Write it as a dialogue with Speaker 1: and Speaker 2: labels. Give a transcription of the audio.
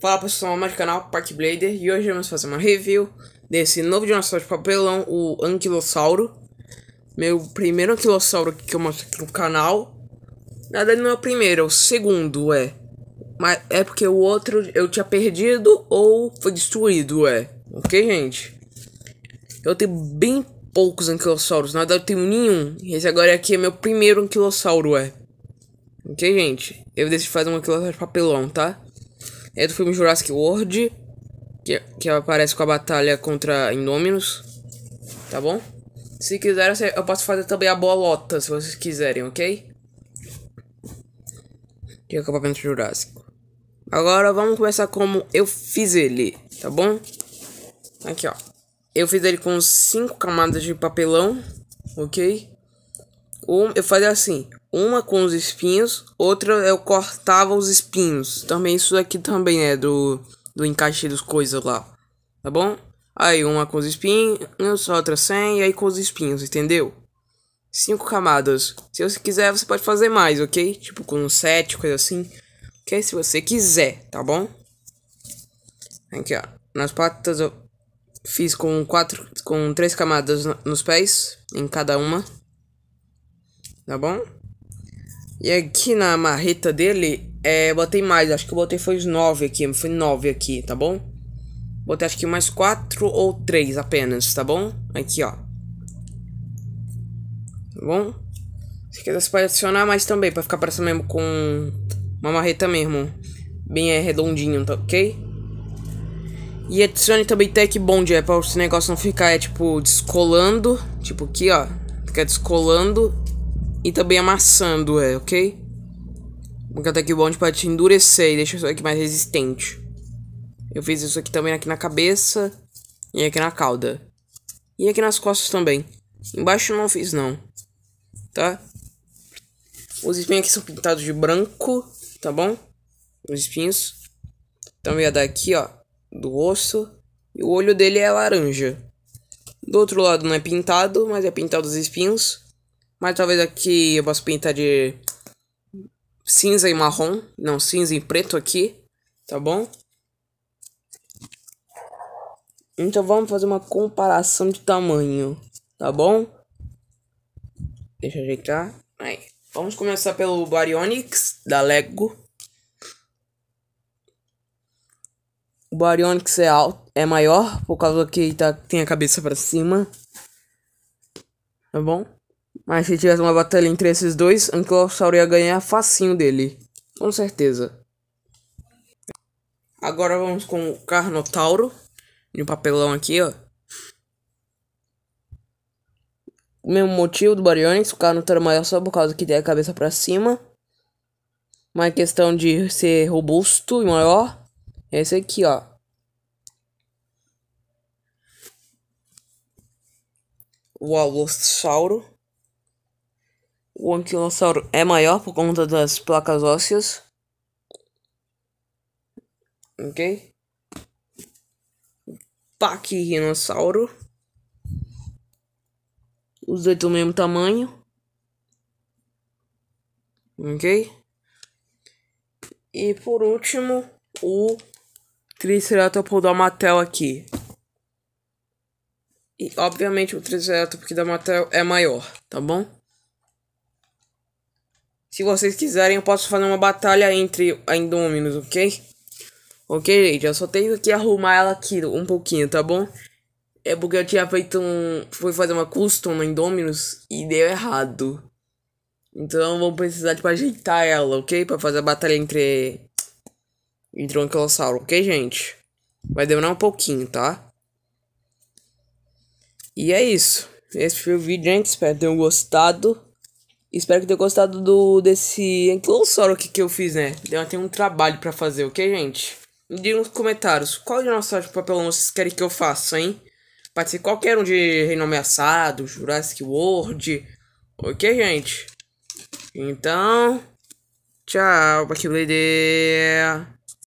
Speaker 1: Fala pessoal, mais canal Park Blader e hoje vamos fazer uma review desse novo dinossauro de papelão, o Anquilossauro. Meu primeiro anquilossauro que eu mostro aqui no canal. Nada não é o primeiro, é o segundo, é. Mas é porque o outro eu tinha perdido ou foi destruído, é. Ok, gente? Eu tenho bem poucos anquilossauros, nada eu tenho nenhum. Esse agora aqui é meu primeiro anquilossauro, é. Ok, gente? Eu decidi fazer um anquilossauro de papelão, tá? É do filme Jurassic World, que, que aparece com a batalha contra Indominus, tá bom? Se quiser eu posso fazer também a bolota, se vocês quiserem, ok? De acampamento jurássico. Agora vamos começar como eu fiz ele, tá bom? Aqui, ó. Eu fiz ele com cinco camadas de papelão, ok? Um, eu fazia assim, uma com os espinhos, outra eu cortava os espinhos. Também isso aqui também é do, do encaixe dos coisas lá, tá bom? Aí uma com os espinhos, outra sem, e aí com os espinhos, entendeu? Cinco camadas. Se você quiser, você pode fazer mais, ok? Tipo com sete, coisa assim. que Se você quiser, tá bom? Aqui, ó. Nas patas eu fiz com quatro, com três camadas nos pés, em cada uma tá bom? E aqui na marreta dele, é, botei mais, acho que eu botei foi os 9 aqui, foi 9 aqui, tá bom? Botei acho que mais 4 ou 3 apenas, tá bom? Aqui, ó. Tá bom? Se quiser você pode adicionar mais também, pra ficar parecendo mesmo com uma marreta mesmo. Bem é, redondinho, tá ok? E adicione também tech bond, é pra esse negócio não ficar, é tipo, descolando. Tipo aqui, ó. Fica descolando e também amassando, é, ok? Um o bom para te endurecer e deixar isso aqui mais resistente. Eu fiz isso aqui também aqui na cabeça e aqui na cauda. E aqui nas costas também. Embaixo não fiz não, tá? Os espinhos aqui são pintados de branco, tá bom? Os espinhos. Também então, dar aqui ó, do rosto. E o olho dele é laranja. Do outro lado não é pintado, mas é pintado os espinhos. Mas talvez aqui eu possa pintar de cinza e marrom. Não, cinza e preto aqui. Tá bom? Então vamos fazer uma comparação de tamanho. Tá bom? Deixa eu ajeitar. Aí. Vamos começar pelo Baryonyx da Lego. O Baryonyx é alto, é maior por causa que tá, tem a cabeça para cima. Tá bom? Mas se tivesse uma batalha entre esses dois, Anquilossauro ia ganhar facinho dele. Com certeza. Agora vamos com o Carnotauro. De papelão aqui, ó. O mesmo motivo do Baryonyx, o Carnotauro é maior só por causa que tem a cabeça para cima. Uma questão de ser robusto e maior. É esse aqui, ó. O Alossauro. O anquilossauro é maior por conta das placas ósseas. Ok? Paquirinossauro. Tá Os dois do mesmo tamanho. Ok? E por último, o triceratopo da Mattel aqui. E obviamente o Triceratopo da Mattel é maior, tá bom? Se vocês quiserem, eu posso fazer uma batalha entre a Indominus, ok? Ok, gente, eu só tenho que arrumar ela aqui um pouquinho, tá bom? É porque eu tinha feito um... Fui fazer uma custom na Indominus e deu errado. Então vou precisar de tipo, ajeitar ela, ok? Pra fazer a batalha entre... Entre um Anquilossauro, ok, gente? Vai demorar um pouquinho, tá? E é isso. Esse foi o vídeo, gente. Espero que tenham gostado. Espero que tenham gostado do, desse enclosure aqui que eu fiz, né? Eu tenho um trabalho para fazer, ok, gente? Me digam nos comentários qual de nossos papelão vocês querem que eu faça, hein? Pode ser qualquer um de Reino Ameaçado, Jurassic World, ok, gente? Então, tchau, Black